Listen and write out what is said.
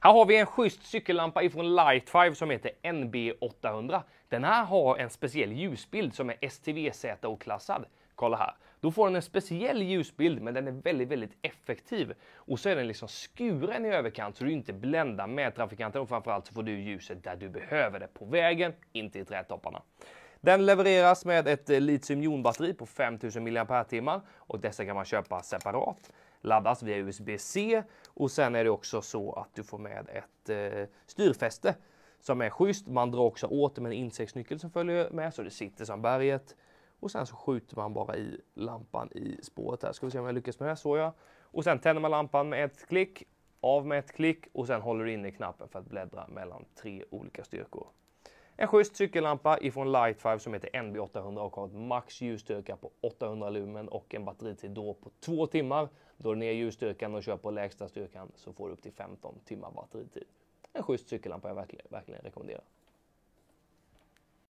Här har vi en schysst cykellampa ifrån Light5 som heter NB800. Den här har en speciell ljusbild som är STVZO-klassad. Kolla här. Då får den en speciell ljusbild, men den är väldigt, väldigt effektiv. Och så är den liksom skuren i överkant så du inte bländar med trafikanten och framförallt så får du ljuset där du behöver det. På vägen, inte i trädtopparna. Den levereras med ett eh, litiumjonbatteri på 5000 mAh och dessa kan man köpa separat laddas via USB-C och sen är det också så att du får med ett eh, styrfäste som är schysst. Man drar också åt med en insektsnyckel som följer med så det sitter som berget och sen så skjuter man bara i lampan i spåret här. Ska vi se om jag lyckas med det, så ja. Och sen tänder man lampan med ett klick, av med ett klick och sen håller du inne knappen för att bläddra mellan tre olika styrkor. En schysst cykellampa ifrån Lightfive som heter NB800 och har ett max ljusstyrka på 800 lumen och en batteritid då på 2 timmar. Drar ner ljusstyrkan och kör på lägsta styrkan så får du upp till 15 timmar batteritid. En schysst cykellampa jag verkligen, verkligen rekommenderar.